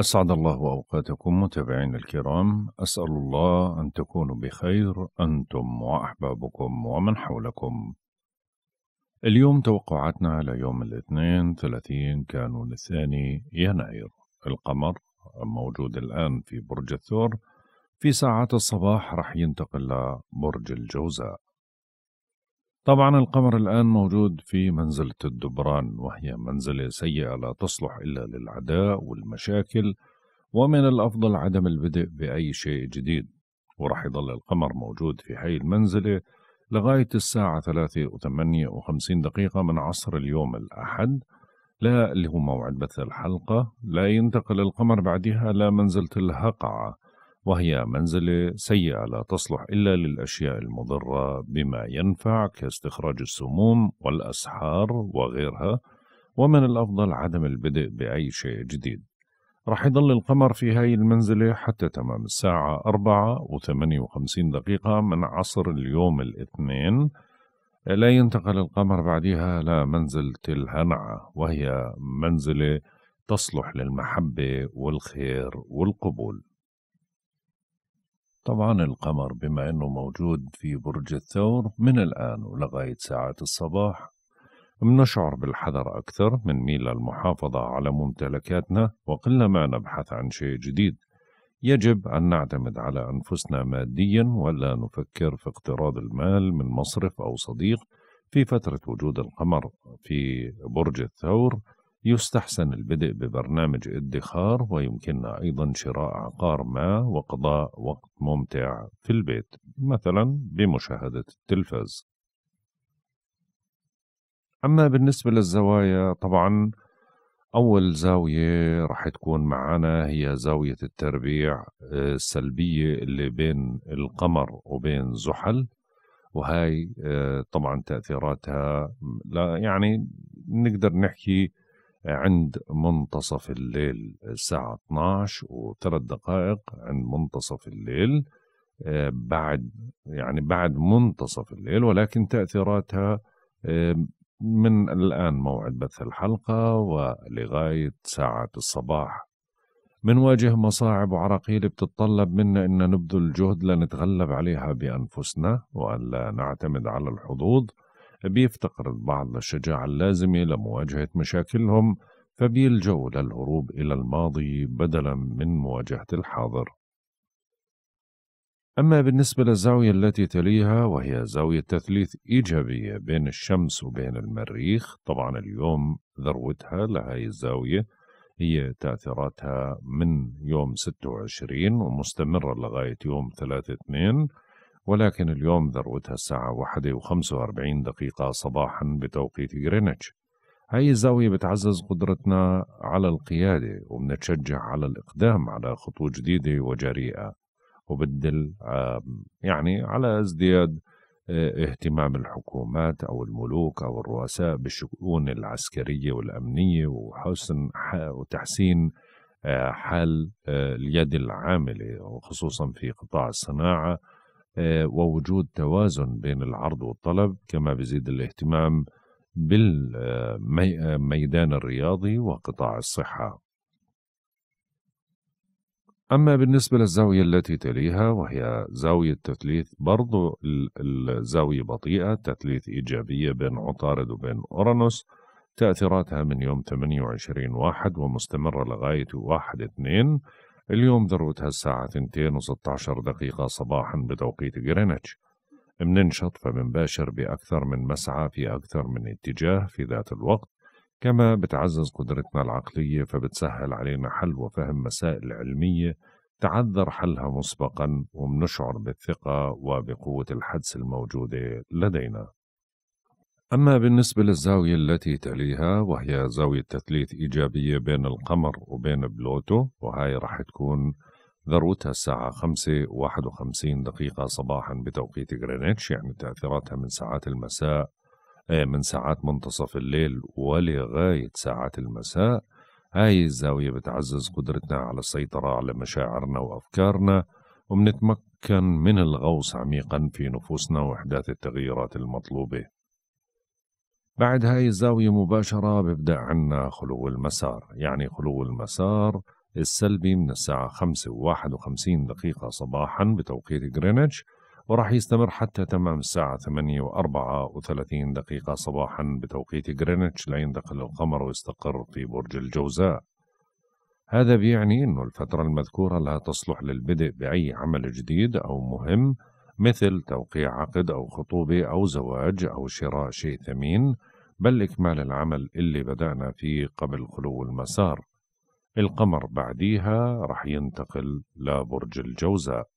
أسعد الله أوقاتكم متابعينا الكرام أسأل الله أن تكونوا بخير أنتم وأحبابكم ومن حولكم اليوم توقعاتنا ليوم الاثنين 30 كانون الثاني يناير القمر موجود الآن في برج الثور في ساعات الصباح رح ينتقل لبرج الجوزاء طبعا القمر الآن موجود في منزلة الدبران وهي منزلة سيئة لا تصلح إلا للعداء والمشاكل ومن الأفضل عدم البدء بأي شيء جديد ورح يضل القمر موجود في هاي المنزلة لغاية الساعة ثلاثة وثمانية وخمسين دقيقة من عصر اليوم الأحد لا اللي هو موعد بث الحلقة لا ينتقل القمر بعدها لمنزلة الهقعة وهي منزلة سيئة لا تصلح إلا للأشياء المضرة بما ينفع كاستخراج السموم والأسحار وغيرها ومن الأفضل عدم البدء بأي شيء جديد رح يضل القمر في هاي المنزلة حتى تمام الساعة 4 و58 دقيقة من عصر اليوم الاثنين لا ينتقل القمر بعدها لمنزلة الهنعة وهي منزلة تصلح للمحبة والخير والقبول طبعا القمر بما أنه موجود في برج الثور من الآن ولغاية ساعات الصباح بنشعر بالحذر أكثر من ميل المحافظة على ممتلكاتنا وقلما نبحث عن شيء جديد يجب أن نعتمد على أنفسنا ماديا ولا نفكر في اقتراض المال من مصرف أو صديق في فترة وجود القمر في برج الثور يستحسن البدء ببرنامج ادخار ويمكننا أيضا شراء عقار ما وقضاء وقت ممتع في البيت مثلا بمشاهدة التلفاز أما بالنسبة للزوايا طبعا أول زاوية رح تكون معنا هي زاوية التربيع آه، السلبية اللي بين القمر وبين زحل وهاي آه، طبعا تأثيراتها لا يعني نقدر نحكي عند منتصف الليل الساعة 12 وثلاث دقائق عند منتصف الليل آه، بعد يعني بعد منتصف الليل ولكن تأثيراتها آه، من الآن موعد بث الحلقة ولغاية ساعة الصباح منواجه مصاعب وعراقيل بتتطلب منا أن نبذل جهد لنتغلب عليها بأنفسنا وأن لا نعتمد على الحظوظ بيفتقر البعض للشجاعة اللازمة لمواجهة مشاكلهم فبيلجأوا للهروب إلى الماضي بدلا من مواجهة الحاضر أما بالنسبة للزاوية التي تليها وهي زاوية تثليث إيجابية بين الشمس وبين المريخ طبعا اليوم ذروتها لهاي الزاوية هي تأثيراتها من يوم 26 ومستمرة لغاية يوم 3 2 ولكن اليوم ذروتها الساعة واحدة وخمسة واربعين دقيقة صباحا بتوقيت غرينتش هاي الزاوية بتعزز قدرتنا على القيادة وبنتشجع على الإقدام على خطوة جديدة وجريئة وبدل يعني على ازدياد آه، اهتمام الحكومات أو الملوك أو الرؤساء بالشؤون العسكرية والأمنية وحسن وتحسين آه، حال آه، اليد العاملة وخصوصا في قطاع الصناعة آه، ووجود توازن بين العرض والطلب كما بيزيد الاهتمام بالميدان الرياضي وقطاع الصحة أما بالنسبة للزاوية التي تليها وهي زاوية تثليث برضو الزاوية بطيئة تثليث إيجابية بين عطارد وبين أورانوس تأثيراتها من يوم 28 واحد ومستمرة لغاية واحد اثنين اليوم ذروتها الساعة 2 و16 دقيقة صباحا بتوقيت جرينتش مننشط فبنباشر بأكثر من مسعى في أكثر من اتجاه في ذات الوقت كما بتعزز قدرتنا العقلية فبتسهل علينا حل وفهم مسائل علمية تعذر حلها مسبقا ومنشعر بالثقة وبقوة الحدس الموجودة لدينا أما بالنسبة للزاوية التي تليها وهي زاوية تثليث إيجابية بين القمر وبين بلوتو وهي راح تكون ذروتها الساعة واحد وخمسين دقيقة صباحا بتوقيت غرينتش يعني تأثيراتها من ساعات المساء آه، من ساعات منتصف الليل ولغاية ساعات المساء هاي الزاوية بتعزز قدرتنا على السيطرة على مشاعرنا وأفكارنا وبنتمكن من الغوص عميقا في نفوسنا وإحداث التغييرات المطلوبة بعد هاي الزاوية مباشرة ببدأ عنا خلو المسار يعني خلو المسار السلبي من الساعة 5 و 51 دقيقة صباحا بتوقيت غرينتش وراح يستمر حتى تمام الساعة 8 و 34 دقيقة صباحا بتوقيت غرينتش لينتقل القمر ويستقر في برج الجوزاء هذا بيعني أنه الفترة المذكورة لا تصلح للبدء بأي عمل جديد أو مهم مثل توقيع عقد أو خطوبة أو زواج أو شراء شيء ثمين بل إكمال العمل اللي بدأنا فيه قبل خلو المسار القمر بعديها رح ينتقل لبرج الجوزاء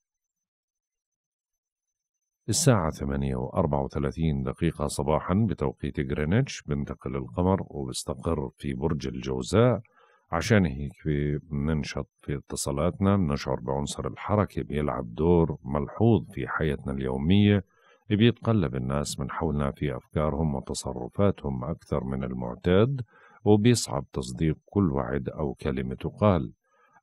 الساعة 8 و 34 دقيقة صباحا بتوقيت غرينتش بنتقل القمر وبستقر في برج الجوزاء عشان هيك بننشط في اتصالاتنا بنشعر بعنصر الحركة بيلعب دور ملحوظ في حياتنا اليومية بيتقلب الناس من حولنا في أفكارهم وتصرفاتهم أكثر من المعتاد وبيصعب تصديق كل وعد أو كلمة تقال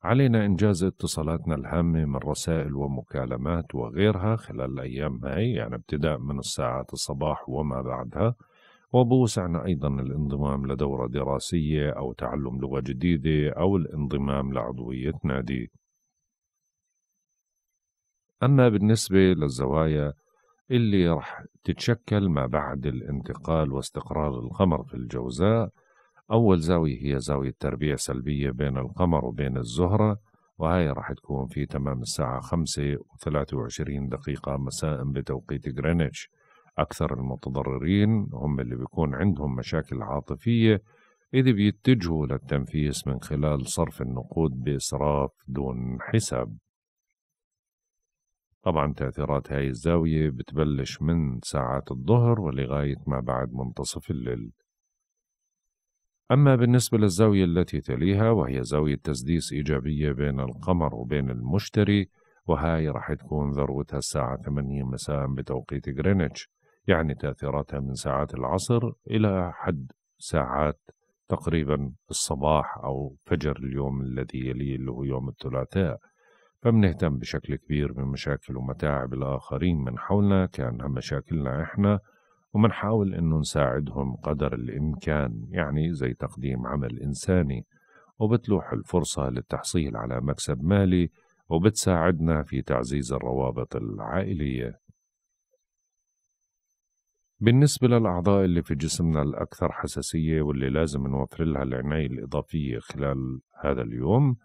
علينا إنجاز اتصالاتنا الهامة من رسائل ومكالمات وغيرها خلال الأيام هاي يعني ابتداء من الساعات الصباح وما بعدها وبوسعنا أيضا الانضمام لدورة دراسية أو تعلم لغة جديدة أو الانضمام لعضوية نادي أما بالنسبة للزوايا اللي رح تتشكل ما بعد الانتقال واستقرار القمر في الجوزاء أول زاوية هي زاوية تربيع سلبية بين القمر وبين الزهرة وهي رح تكون في تمام الساعة 5 و23 دقيقة مساء بتوقيت غرينتش أكثر المتضررين هم اللي بيكون عندهم مشاكل عاطفية إذ بيتجهوا للتنفيس من خلال صرف النقود بإسراف دون حساب طبعا تأثيرات هاي الزاوية بتبلش من ساعات الظهر ولغاية ما بعد منتصف الليل أما بالنسبة للزاوية التي تليها وهي زاوية تسديس إيجابية بين القمر وبين المشتري وهاي راح تكون ذروتها الساعة 8 مساء بتوقيت غرينتش يعني تأثيراتها من ساعات العصر إلى حد ساعات تقريبا الصباح أو فجر اليوم الذي يليه اللي هو يوم الثلاثاء فبنهتم بشكل كبير بمشاكل ومتاعب الآخرين من حولنا كأنها مشاكلنا إحنا ومنحاول أنه نساعدهم قدر الإمكان يعني زي تقديم عمل إنساني وبتلوح الفرصة للتحصيل على مكسب مالي وبتساعدنا في تعزيز الروابط العائلية بالنسبة للأعضاء اللي في جسمنا الأكثر حساسية واللي لازم نوفر لها العناية الإضافية خلال هذا اليوم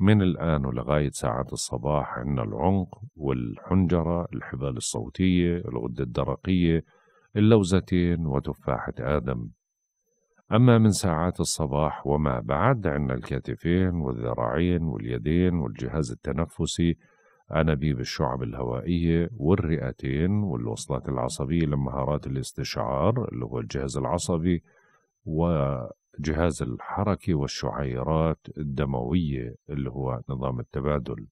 من الآن ولغاية ساعات الصباح عندنا العنق والحنجرة الحبال الصوتية الغدة الدرقية اللوزتين وتفاحة آدم أما من ساعات الصباح وما بعد عندنا الكتفين والذراعين واليدين والجهاز التنفسي أنابيب الشعب الهوائية والرئتين والوصلات العصبية لمهارات الاستشعار اللي هو الجهاز العصبي وجهاز الحركة والشعيرات الدموية اللي هو نظام التبادل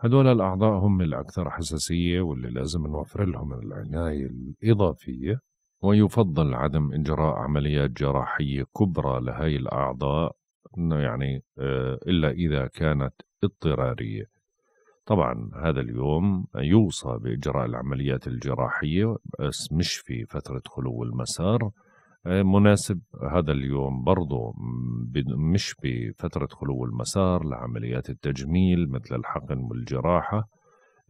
هدول الأعضاء هم الأكثر حساسية واللي لازم نوفر لهم العناية الإضافية ويفضل عدم إجراء عمليات جراحية كبرى لهذه الأعضاء يعني آه، إلا إذا كانت اضطرارية طبعا هذا اليوم يوصى بإجراء العمليات الجراحية بس مش في فترة خلو المسار آه، مناسب هذا اليوم برضه مش بفترة خلو المسار لعمليات التجميل مثل الحقن والجراحة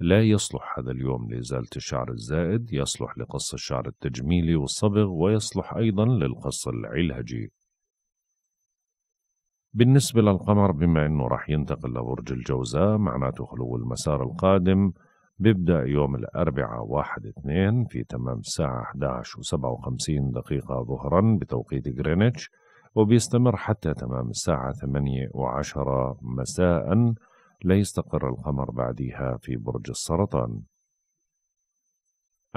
لا يصلح هذا اليوم لإزالة الشعر الزائد يصلح لقص الشعر التجميلي والصبغ ويصلح أيضا للقص العلهجي بالنسبة للقمر بما أنه راح ينتقل لبرج الجوزاء معناته خلو المسار القادم بيبدأ يوم الأربعاء واحد اثنين في تمام الساعة 11 و57 دقيقة ظهرا بتوقيت غرينتش وبيستمر حتى تمام الساعة 8 و10 مساء ليستقر القمر بعدها في برج السرطان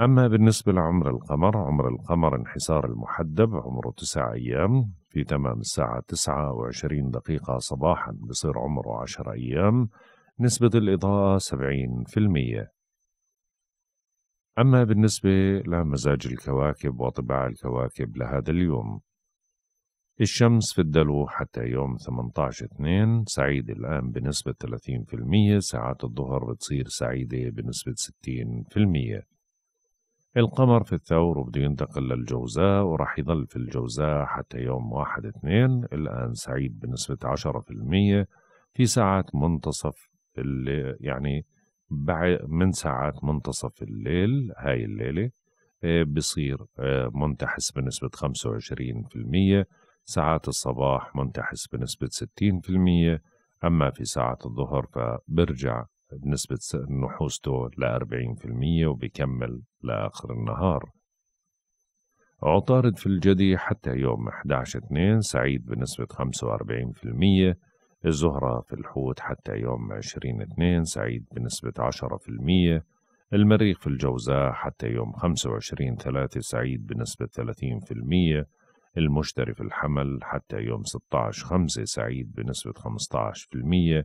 أما بالنسبة لعمر القمر عمر القمر انحسار المحدب عمره تسع أيام في تمام الساعة تسعة وعشرين دقيقة صباحا بصير عمره عشر أيام نسبة الإضاءة سبعين في المية أما بالنسبة لمزاج الكواكب وطباع الكواكب لهذا اليوم الشمس في الدلو حتى يوم 18/2 سعيدة الآن بنسبة 30% ساعات الظهر بتصير سعيدة بنسبة 60% القمر في الثور وبده ينتقل للجوزاء وراح يضل في الجوزاء حتى يوم واحد اثنين الآن سعيد بنسبة عشرة في المية في ساعات منتصف اللي يعني من ساعات منتصف الليل هاي الليلة آه، بصير آه، منتحس بنسبة خمسة وعشرين في المية ساعات الصباح منتحس بنسبة ستين في المية أما في ساعة الظهر فبرجع بنسبة نحوسته لأربعين في المية وبيكمل لآخر النهار عطارد في الجدي حتى يوم 11/2 سعيد بنسبة 45% الزهرة في الحوت حتى يوم 20/2 سعيد بنسبة 10% المريخ في الجوزاء حتى يوم 25/3 سعيد بنسبة 30% المشتري في الحمل حتى يوم 16/5 سعيد بنسبة المية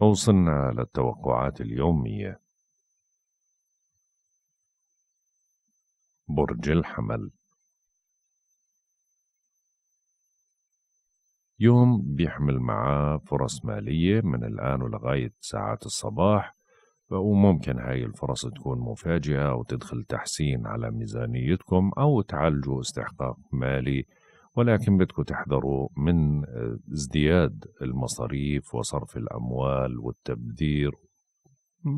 وصلنا للتوقعات اليومية برج الحمل يوم بيحمل معاه فرص مالية من الآن ولغاية ساعات الصباح وممكن هاي الفرص تكون مفاجئة أو تدخل تحسين على ميزانيتكم أو تعالجوا استحقاق مالي ولكن بدكم تحذروا من آه، ازدياد المصاريف وصرف الأموال والتبذير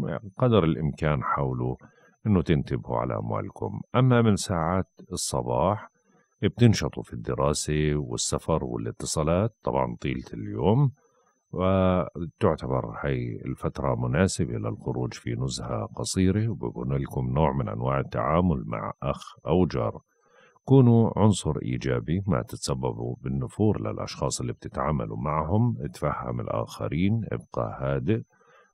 يعني قدر الإمكان حاولوا أنه تنتبهوا على أموالكم أما من ساعات الصباح بتنشطوا في الدراسة والسفر والاتصالات طبعا طيلة اليوم وتعتبر هاي الفترة مناسبة للخروج في نزهة قصيرة وبكون لكم نوع من أنواع التعامل مع أخ أو جار كونوا عنصر إيجابي ما تتسببوا بالنفور للأشخاص اللي بتتعاملوا معهم اتفهم الآخرين ابقى هادئ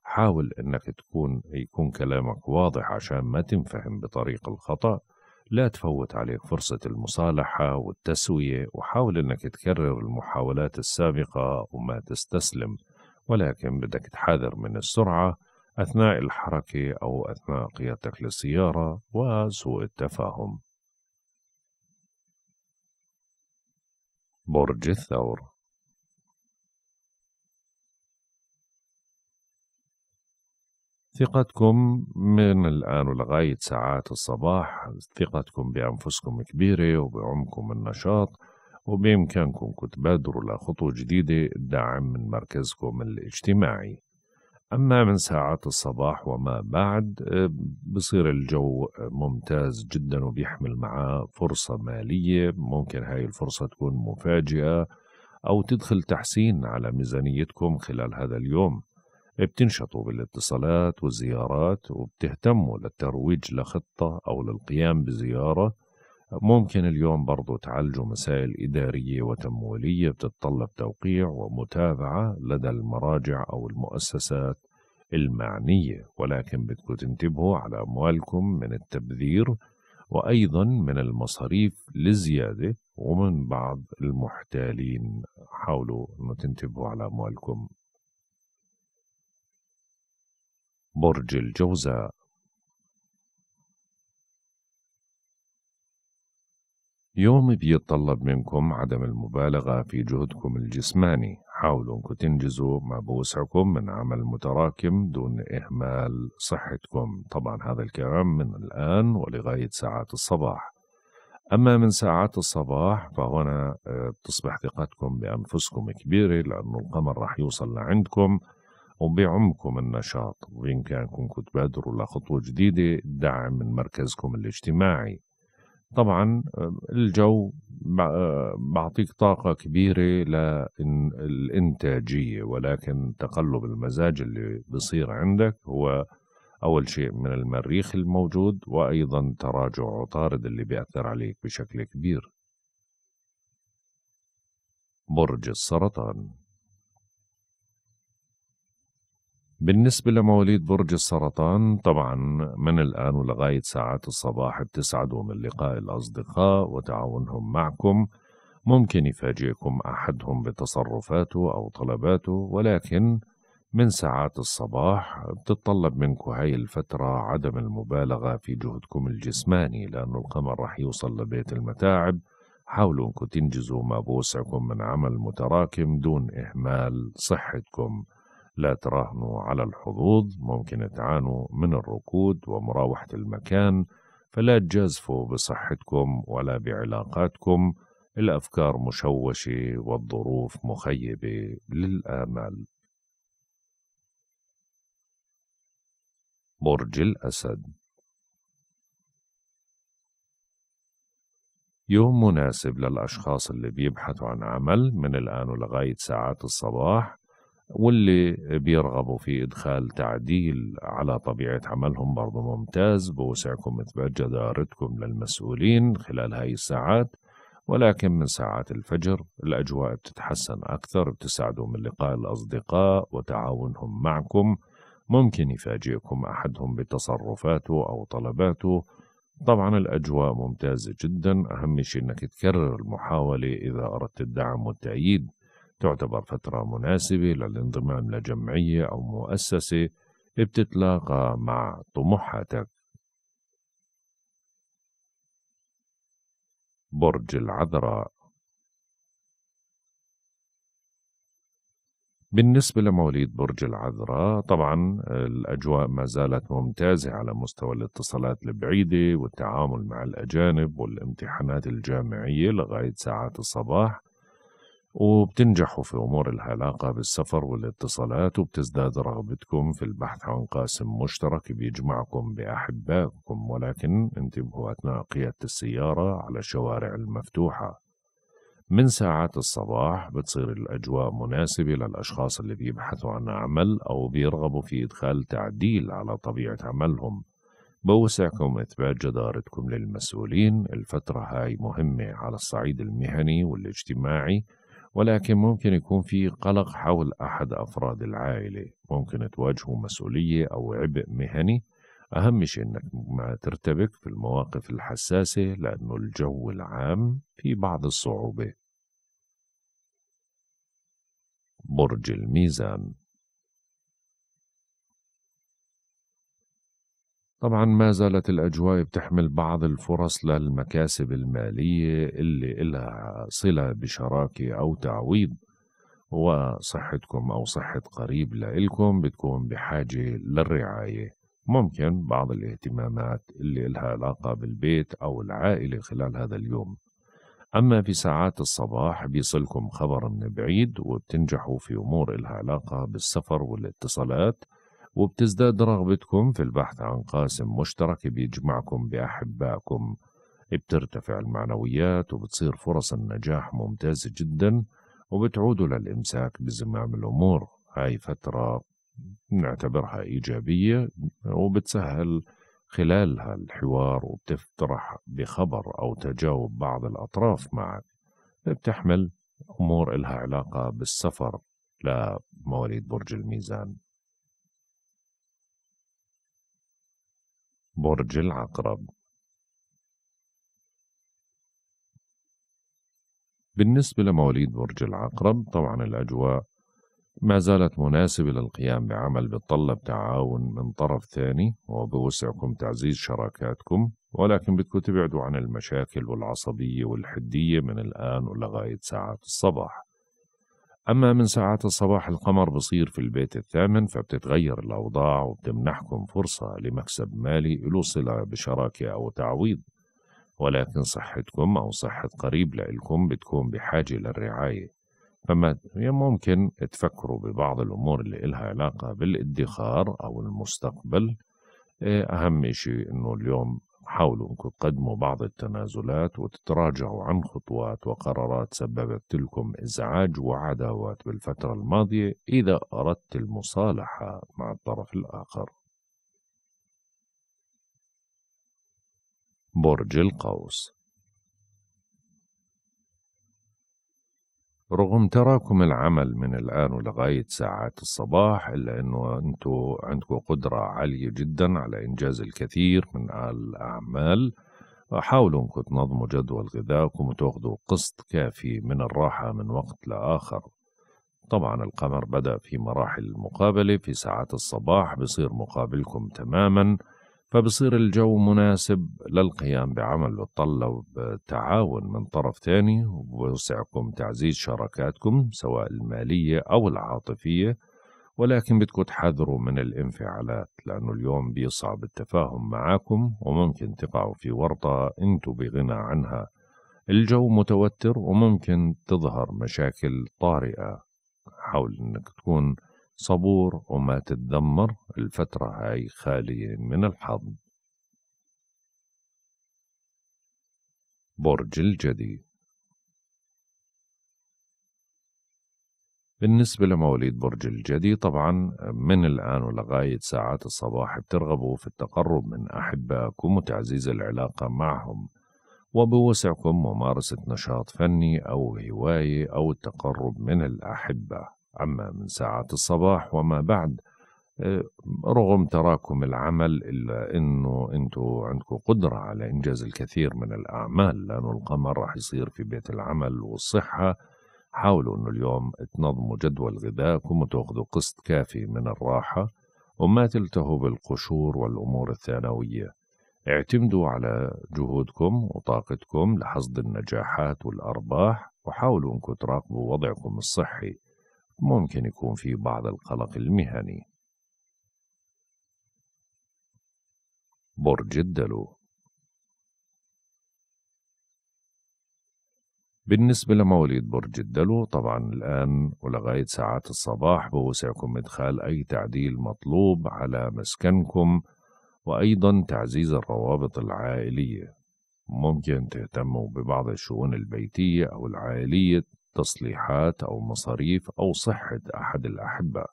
حاول انك تكون يكون كلامك واضح عشان ما تنفهم بطريق الخطأ لا تفوت عليك فرصة المصالحة والتسوية وحاول انك تكرر المحاولات السابقة وما تستسلم ولكن بدك تحذر من السرعة أثناء الحركة أو أثناء قيادتك للسيارة وسوء التفاهم برج الثور ثقتكم من الآن ولغاية ساعات الصباح ثقتكم بأنفسكم كبيرة وبعمكم النشاط وبإمكانكم تبادروا لخطوة جديدة دعم من مركزكم الاجتماعي أما من ساعات الصباح وما بعد آه، بصير الجو ممتاز جدا وبيحمل معاه فرصة مالية ممكن هاي الفرصة تكون مفاجئة أو تدخل تحسين على ميزانيتكم خلال هذا اليوم بتنشطوا بالاتصالات والزيارات وبتهتموا للترويج لخطة أو للقيام بزيارة ممكن اليوم برضو تعالجوا مسائل إدارية وتمويلية بتتطلب توقيع ومتابعة لدى المراجع أو المؤسسات المعنية ولكن بدكم تنتبهوا على أموالكم من التبذير وأيضا من المصاريف لزيادة ومن بعض المحتالين حاولوا أن تنتبهوا على أموالكم برج الجوزاء يوم بيتطلب منكم عدم المبالغة في جهدكم الجسماني حاولوا انكم تنجزوا بوسعكم من عمل متراكم دون إهمال صحتكم طبعا هذا الكلام من الآن ولغاية ساعات الصباح أما من ساعات الصباح فهنا بتصبح آه، ثقتكم بأنفسكم كبيرة لأنه القمر راح يوصل لعندكم وبيعمكم النشاط وبإمكانكم تبادروا لخطوة جديدة دعم من مركزكم الاجتماعي طبعا آه، الجو آه، بعطيك طاقة كبيرة للإنتاجية ولكن تقلب المزاج اللي بصير عندك هو أول شيء من المريخ الموجود وأيضا تراجع عطارد اللي بيأثر عليك بشكل كبير برج السرطان بالنسبة لمواليد برج السرطان طبعا من الآن ولغاية ساعات الصباح بتسعدوا من لقاء الأصدقاء وتعاونهم معكم ممكن يفاجئكم أحدهم بتصرفاته أو طلباته ولكن من ساعات الصباح بتتطلب منكم هاي الفترة عدم المبالغة في جهدكم الجسماني لأن القمر رح يوصل لبيت المتاعب حاولوا أنكم تنجزوا ما بوسعكم من عمل متراكم دون إهمال صحتكم لا تراهنوا على الحظوظ ممكن تعانوا من الركود ومراوحة المكان فلا تجازفوا بصحتكم ولا بعلاقاتكم الأفكار مشوشة والظروف مخيبة للآمال برج الأسد يوم مناسب للأشخاص اللي بيبحثوا عن عمل من الآن ولغاية ساعات الصباح واللي بيرغبوا في إدخال تعديل على طبيعة عملهم برضو ممتاز بوسعكم إثبات جدارتكم للمسؤولين خلال هاي الساعات ولكن من ساعات الفجر الأجواء بتتحسن أكثر بتساعدوا من لقاء الأصدقاء وتعاونهم معكم ممكن يفاجئكم أحدهم بتصرفاته أو طلباته طبعا الأجواء ممتازة جدا أهم شيء أنك تكرر المحاولة إذا أردت الدعم والتأييد تعتبر فترة مناسبة للانضمام لجمعية أو مؤسسة بتتلاقى مع طموحاتك برج العذراء بالنسبة لمواليد برج العذراء طبعا الأجواء ما زالت ممتازة على مستوى الاتصالات البعيدة والتعامل مع الأجانب والامتحانات الجامعية لغاية ساعات الصباح وبتنجحوا في أمور العلاقة بالسفر والاتصالات وبتزداد رغبتكم في البحث عن قاسم مشترك بيجمعكم بأحبائكم ولكن انتبهوا أثناء قيادة السيارة على الشوارع المفتوحة من ساعات الصباح بتصير الأجواء مناسبة للأشخاص اللي بيبحثوا عن عمل أو بيرغبوا في إدخال تعديل على طبيعة عملهم بوسعكم إثبات جدارتكم للمسؤولين الفترة هاي مهمة على الصعيد المهني والاجتماعي ولكن ممكن يكون في قلق حول أحد أفراد العائلة ممكن تواجهه مسؤولية أو عبء مهني أهم شيء أنك ما ترتبك في المواقف الحساسة لأنه الجو العام في بعض الصعوبة برج الميزان طبعا ما زالت الأجواء بتحمل بعض الفرص للمكاسب المالية اللي إلها صلة بشراكة أو تعويض وصحتكم أو صحة قريب لإلكم بتكون بحاجة للرعاية ممكن بعض الاهتمامات اللي إلها علاقة بالبيت أو العائلة خلال هذا اليوم أما في ساعات الصباح بيصلكم خبر من بعيد وبتنجحوا في أمور إلها علاقة بالسفر والاتصالات وبتزداد رغبتكم في البحث عن قاسم مشترك بيجمعكم بأحبائكم بترتفع المعنويات وبتصير فرص النجاح ممتازة جدا وبتعودوا للإمساك بزمام الأمور هاي فترة نعتبرها إيجابية وبتسهل خلالها الحوار وبتفترح بخبر أو تجاوب بعض الأطراف معك بتحمل أمور إلها علاقة بالسفر لمواليد برج الميزان برج العقرب بالنسبة لمواليد برج العقرب طبعا الأجواء ما زالت مناسبة للقيام بعمل بتطلب تعاون من طرف ثاني وبوسعكم تعزيز شراكاتكم ولكن بدكم تبعدوا عن المشاكل والعصبية والحدية من الآن ولغاية ساعات الصباح أما من ساعات الصباح القمر بصير في البيت الثامن فبتتغير الأوضاع وبتمنحكم فرصة لمكسب مالي له صلة بشراكة أو تعويض ولكن صحتكم أو صحة قريب لإلكم بتكون بحاجة للرعاية فما ممكن تفكروا ببعض الأمور اللي إلها علاقة بالادخار أو المستقبل إيه، أهم شيء إنه اليوم حاولوا انكم تقدموا بعض التنازلات وتتراجعوا عن خطوات وقرارات سببت لكم ازعاج وعداوات بالفترة الماضية اذا اردت المصالحة مع الطرف الاخر. برج القوس رغم تراكم العمل من الآن ولغاية ساعات الصباح إلا أنه أنتم عندكم قدرة عالية جدا على إنجاز الكثير من الأعمال حاولوا أنكم تنظموا جدول غذائكم وتاخذوا قسط كافي من الراحة من وقت لآخر طبعا القمر بدأ في مراحل المقابلة في ساعات الصباح بصير مقابلكم تماما فبصير الجو مناسب للقيام بعمل بتطلب تعاون من طرف تاني وبوسعكم تعزيز شراكاتكم سواء المالية أو العاطفية ولكن بدكم تحذروا من الانفعالات لأنه اليوم بيصعب التفاهم معاكم وممكن تقعوا في ورطة أنتوا بغنى عنها الجو متوتر وممكن تظهر مشاكل طارئة حاول أنك تكون صبور وما تتذمر الفترة هاي خالية من الحظ برج الجدي بالنسبة لمواليد برج الجدي طبعا من الآن ولغاية ساعات الصباح بترغبوا في التقرب من أحبائكم وتعزيز العلاقة معهم وبوسعكم ممارسة نشاط فني أو هواية أو التقرب من الأحبة أما من ساعة الصباح وما بعد آه، رغم تراكم العمل إلا أنه أنتوا عندكم قدرة على إنجاز الكثير من الأعمال لأنه القمر راح يصير في بيت العمل والصحة حاولوا أنه اليوم تنظموا جدول غذائكم وتأخذوا قسط كافي من الراحة وما تلتهوا بالقشور والأمور الثانوية اعتمدوا على جهودكم وطاقتكم لحصد النجاحات والأرباح وحاولوا أنكم تراقبوا وضعكم الصحي ممكن يكون في بعض القلق المهني برج الدلو بالنسبة لمواليد برج الدلو طبعا الآن ولغاية ساعات الصباح بوسعكم إدخال أي تعديل مطلوب على مسكنكم وأيضا تعزيز الروابط العائلية ممكن تهتموا ببعض الشؤون البيتية أو العائلية تصليحات أو مصاريف أو صحة أحد الأحبة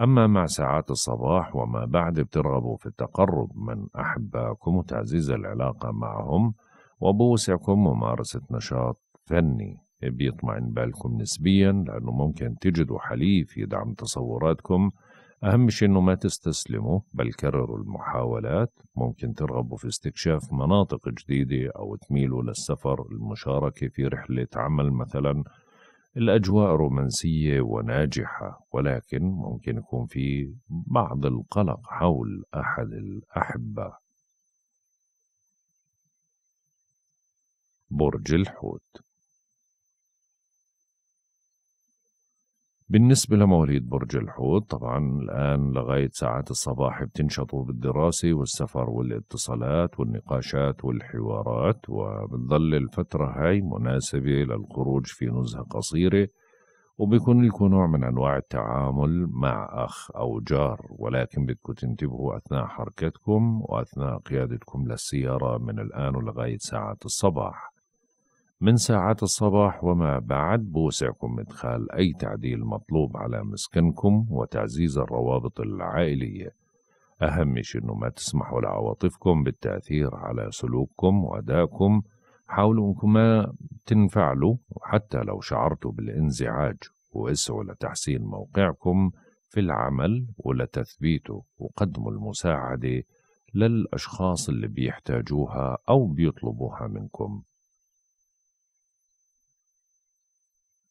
أما مع ساعات الصباح وما بعد بترغبوا في التقرب من أحبائكم وتعزيز العلاقة معهم وبوسعكم ممارسة نشاط فني بيطمئن بالكم نسبيا لأنه ممكن تجدوا حليف يدعم تصوراتكم أهم شيء أنه ما تستسلموا بل كرروا المحاولات ممكن ترغبوا في استكشاف مناطق جديدة أو تميلوا للسفر المشاركة في رحلة عمل مثلا الأجواء رومانسية وناجحة ولكن ممكن يكون في بعض القلق حول أحد الأحبة برج الحوت بالنسبة لمواليد برج الحوت طبعا الآن لغاية ساعات الصباح بتنشطوا بالدراسة والسفر والاتصالات والنقاشات والحوارات وبتظل الفترة هاي مناسبة للخروج في نزهة قصيرة وبيكون لكم نوع من أنواع التعامل مع أخ أو جار ولكن بدكم تنتبهوا أثناء حركتكم وأثناء قيادتكم للسيارة من الآن ولغاية ساعات الصباح من ساعات الصباح وما بعد بوسعكم إدخال أي تعديل مطلوب على مسكنكم وتعزيز الروابط العائلية أهم شيء أنه ما تسمحوا لعواطفكم بالتأثير على سلوككم وأدائكم حاولوا أنكم ما تنفعلوا وحتى لو شعرتوا بالانزعاج واسعوا لتحسين موقعكم في العمل ولتثبيته وقدموا المساعدة للأشخاص اللي بيحتاجوها أو بيطلبوها منكم